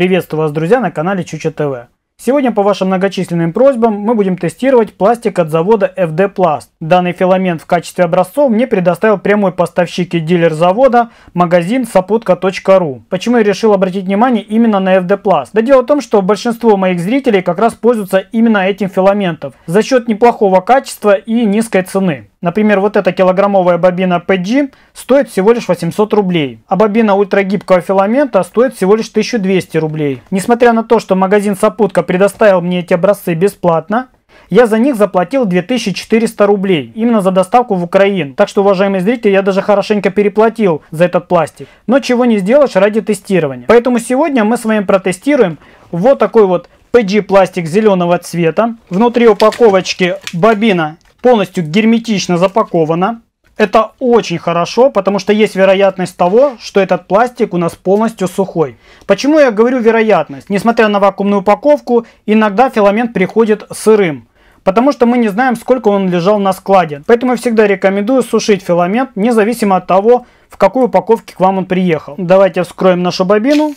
Приветствую вас, друзья, на канале Чуча ТВ. Сегодня по вашим многочисленным просьбам мы будем тестировать пластик от завода FD Plast. Данный филамент в качестве образцов мне предоставил прямой поставщик и дилер завода магазин sapуtka.ru. Почему я решил обратить внимание именно на FD Plast? Да дело в том, что большинство моих зрителей как раз пользуются именно этим филаментом за счет неплохого качества и низкой цены. Например, вот эта килограммовая бобина PG стоит всего лишь 800 рублей, а бобина ультрагибкого филамента стоит всего лишь 1200 рублей. Несмотря на то, что магазин Сапутка предоставил мне эти образцы бесплатно, я за них заплатил 2400 рублей, именно за доставку в Украину. Так что, уважаемые зрители, я даже хорошенько переплатил за этот пластик. Но чего не сделаешь ради тестирования. Поэтому сегодня мы с вами протестируем вот такой вот PG пластик зеленого цвета. Внутри упаковочки бобина полностью герметично запаковано. Это очень хорошо, потому что есть вероятность того, что этот пластик у нас полностью сухой. Почему я говорю вероятность? Несмотря на вакуумную упаковку, иногда филамент приходит сырым. Потому что мы не знаем, сколько он лежал на складе. Поэтому я всегда рекомендую сушить филамент, независимо от того, в какой упаковке к вам он приехал. Давайте вскроем нашу бобину.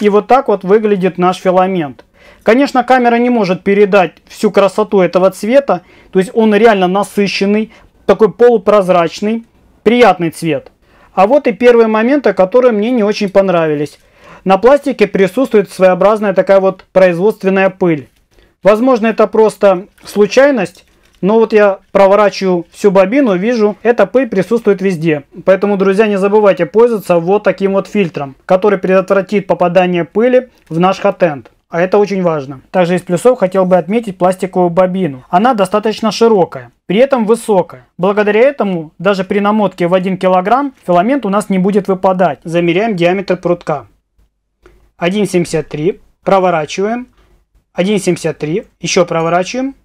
И вот так вот выглядит наш филамент. Конечно, камера не может передать всю красоту этого цвета, то есть он реально насыщенный, такой полупрозрачный, приятный цвет. А вот и первые моменты, которые мне не очень понравились. На пластике присутствует своеобразная такая вот производственная пыль. Возможно, это просто случайность, но вот я проворачиваю всю бобину, вижу, эта пыль присутствует везде. Поэтому, друзья, не забывайте пользоваться вот таким вот фильтром, который предотвратит попадание пыли в наш хатент а это очень важно. Также из плюсов хотел бы отметить пластиковую бобину. Она достаточно широкая, при этом высокая. Благодаря этому даже при намотке в 1 кг филамент у нас не будет выпадать. Замеряем диаметр прутка. 1,73, проворачиваем, 1,73, еще проворачиваем,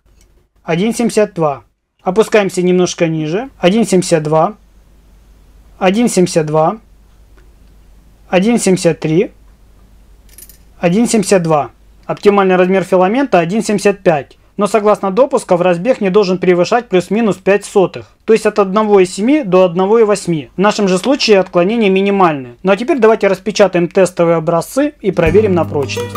1,72. Опускаемся немножко ниже, 1,72, 1,72, 1,73, 1,72. Оптимальный размер филамента 1,75, но согласно допуска в разбег не должен превышать плюс-минус 5 сотых, то есть от 1,7 до 1,8. В нашем же случае отклонения минимальны. Ну а теперь давайте распечатаем тестовые образцы и проверим на прочность.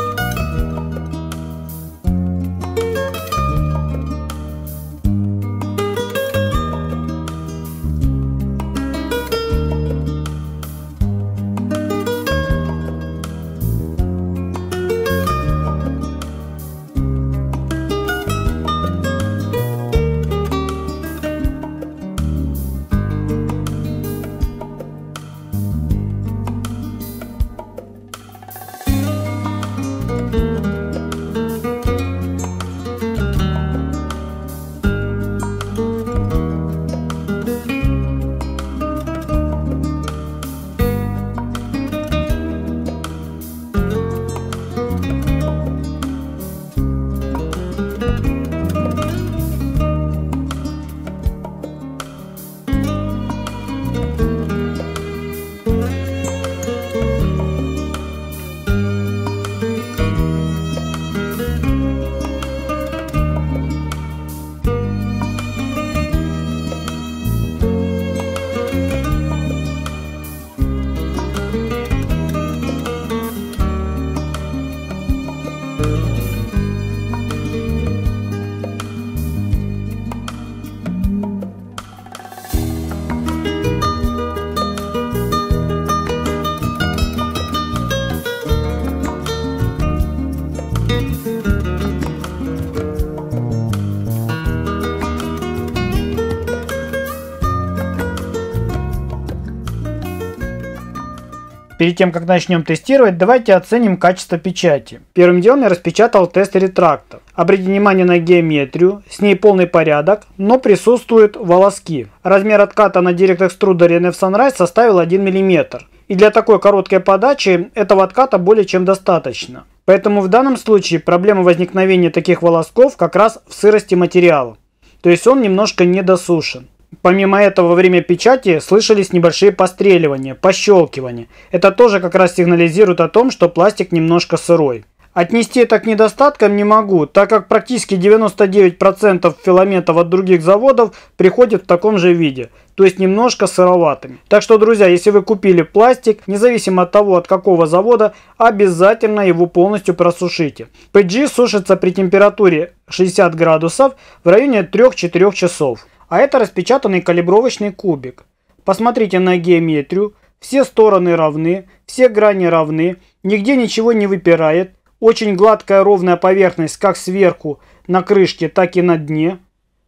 Перед тем, как начнем тестировать, давайте оценим качество печати. Первым делом я распечатал тест ретрактов. Обратите внимание на геометрию, с ней полный порядок, но присутствуют волоски. Размер отката на Direct Extruder NF Sunrise составил 1 мм. И для такой короткой подачи этого отката более чем достаточно. Поэтому в данном случае проблема возникновения таких волосков как раз в сырости материала. То есть он немножко недосушен. Помимо этого, во время печати слышались небольшие постреливания, пощелкивания. Это тоже как раз сигнализирует о том, что пластик немножко сырой. Отнести это к недостаткам не могу, так как практически 99% филаментов от других заводов приходят в таком же виде, то есть немножко сыроватыми. Так что, друзья, если вы купили пластик, независимо от того, от какого завода, обязательно его полностью просушите. PG сушится при температуре 60 градусов в районе 3-4 часов а это распечатанный калибровочный кубик. Посмотрите на геометрию, все стороны равны, все грани равны, нигде ничего не выпирает, очень гладкая ровная поверхность как сверху на крышке, так и на дне.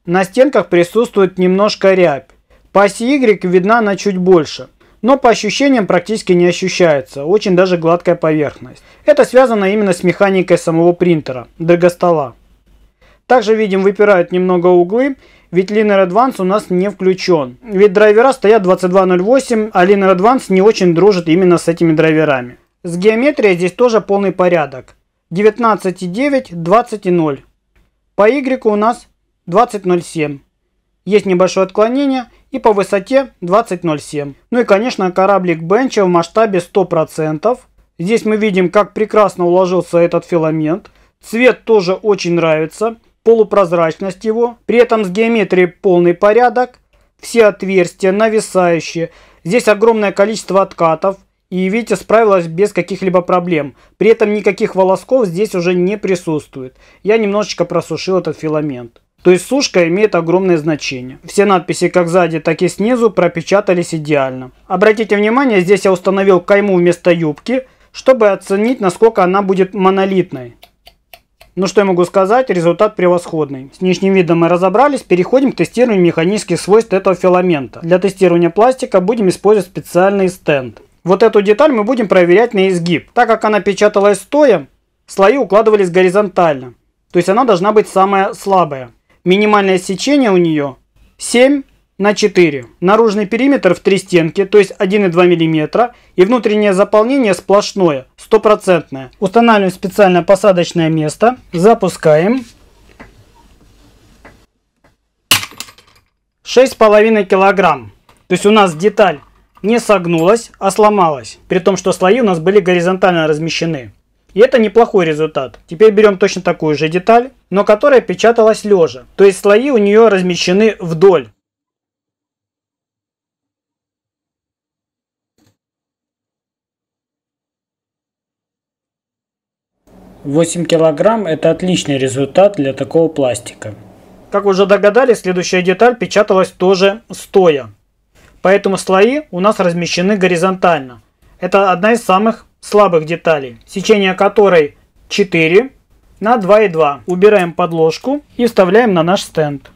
На стенках присутствует немножко рябь. По оси Y видна она чуть больше, но по ощущениям практически не ощущается, очень даже гладкая поверхность. Это связано именно с механикой самого принтера, драгостола. Также видим выпирают немного углы, ведь Linear Advance у нас не включен. Ведь драйвера стоят 2208, а Linear Advance не очень дружит именно с этими драйверами. С геометрией здесь тоже полный порядок. 19,9, 20 и 0. По Y у нас 20,07. Есть небольшое отклонение и по высоте 20,07. Ну и конечно кораблик Бенча в масштабе 100%. Здесь мы видим как прекрасно уложился этот филамент. Цвет тоже очень нравится полупрозрачность его, при этом с геометрией полный порядок, все отверстия нависающие, здесь огромное количество откатов, и видите справилась без каких-либо проблем. При этом никаких волосков здесь уже не присутствует. Я немножечко просушил этот филамент. То есть сушка имеет огромное значение. Все надписи как сзади, так и снизу пропечатались идеально. Обратите внимание, здесь я установил кайму вместо юбки, чтобы оценить, насколько она будет монолитной. Ну что я могу сказать, результат превосходный. С внешним видом мы разобрались, переходим к тестированию механических свойств этого филамента. Для тестирования пластика будем использовать специальный стенд. Вот эту деталь мы будем проверять на изгиб. Так как она печаталась стоя, слои укладывались горизонтально. То есть она должна быть самая слабая. Минимальное сечение у нее 7 на 4. Наружный периметр в три стенки, то есть 1,2 мм. И внутреннее заполнение сплошное, стопроцентная. Устанавливаем специальное посадочное место, запускаем. 6,5 килограмм. То есть у нас деталь не согнулась, а сломалась. При том, что слои у нас были горизонтально размещены. И это неплохой результат. Теперь берем точно такую же деталь, но которая печаталась лежа. То есть слои у нее размещены вдоль. 8 килограмм – это отличный результат для такого пластика. Как уже догадались, следующая деталь печаталась тоже стоя. Поэтому слои у нас размещены горизонтально. Это одна из самых слабых деталей, сечение которой 4 на 2,2. Убираем подложку и вставляем на наш стенд.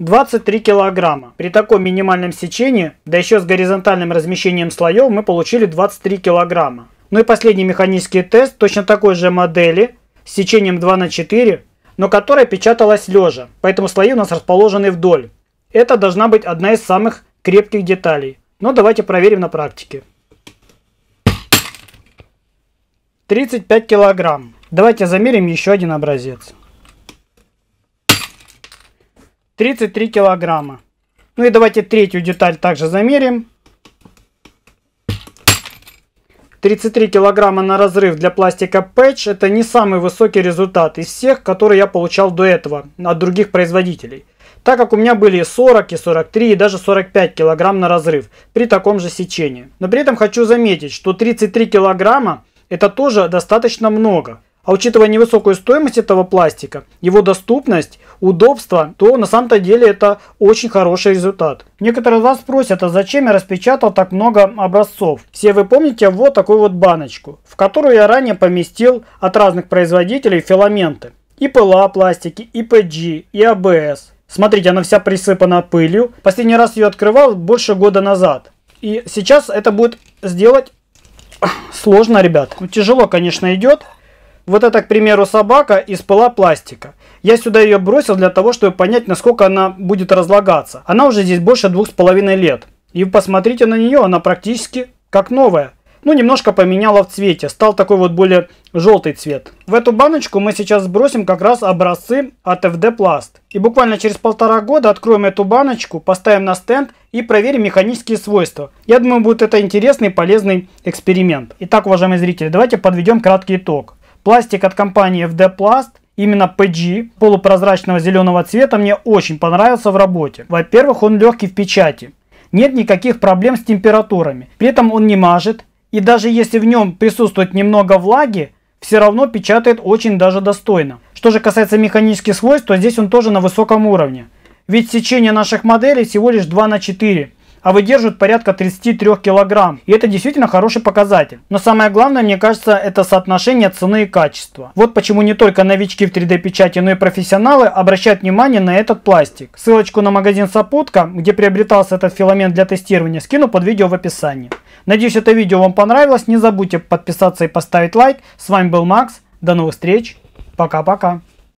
23 килограмма. При таком минимальном сечении, да еще с горизонтальным размещением слоев, мы получили 23 килограмма. Ну и последний механический тест точно такой же модели с сечением 2 на 4, но которая печаталась лежа, поэтому слои у нас расположены вдоль. Это должна быть одна из самых крепких деталей. Но давайте проверим на практике. 35 килограмм. Давайте замерим еще один образец. 33 килограмма. Ну и давайте третью деталь также замерим. 33 килограмма на разрыв для пластика Patch это не самый высокий результат из всех, которые я получал до этого от других производителей. Так как у меня были и 40, и 43, и даже 45 килограмм на разрыв при таком же сечении. Но при этом хочу заметить, что 33 килограмма это тоже достаточно много. А учитывая невысокую стоимость этого пластика, его доступность, удобство, то на самом-то деле это очень хороший результат. Некоторые из вас спросят, а зачем я распечатал так много образцов? Все вы помните вот такую вот баночку, в которую я ранее поместил от разных производителей филаменты. И ПЛА пластики, и ПГ, и АБС. Смотрите, она вся присыпана пылью. Последний раз ее открывал больше года назад. И сейчас это будет сделать сложно, ребят. Ну, тяжело, конечно, идет. Вот это, к примеру, собака из пыла пластика. Я сюда ее бросил для того, чтобы понять, насколько она будет разлагаться. Она уже здесь больше двух с половиной лет. И посмотрите на нее, она практически как новая. Ну, немножко поменяла в цвете, стал такой вот более желтый цвет. В эту баночку мы сейчас сбросим как раз образцы от FD Plast. И буквально через полтора года откроем эту баночку, поставим на стенд и проверим механические свойства. Я думаю, будет это интересный полезный эксперимент. Итак, уважаемые зрители, давайте подведем краткий итог. Пластик от компании FD Plast Именно PG полупрозрачного зеленого цвета мне очень понравился в работе. Во-первых, он легкий в печати. Нет никаких проблем с температурами. При этом он не мажет. И даже если в нем присутствует немного влаги, все равно печатает очень даже достойно. Что же касается механических свойств, то здесь он тоже на высоком уровне. Ведь сечение наших моделей всего лишь 2 на 4 а выдерживают порядка 33 килограмм. И это действительно хороший показатель. Но самое главное, мне кажется, это соотношение цены и качества. Вот почему не только новички в 3D печати, но и профессионалы обращают внимание на этот пластик. Ссылочку на магазин Сапутка, где приобретался этот филамент для тестирования, скину под видео в описании. Надеюсь, это видео вам понравилось. Не забудьте подписаться и поставить лайк. С вами был Макс. До новых встреч. Пока-пока.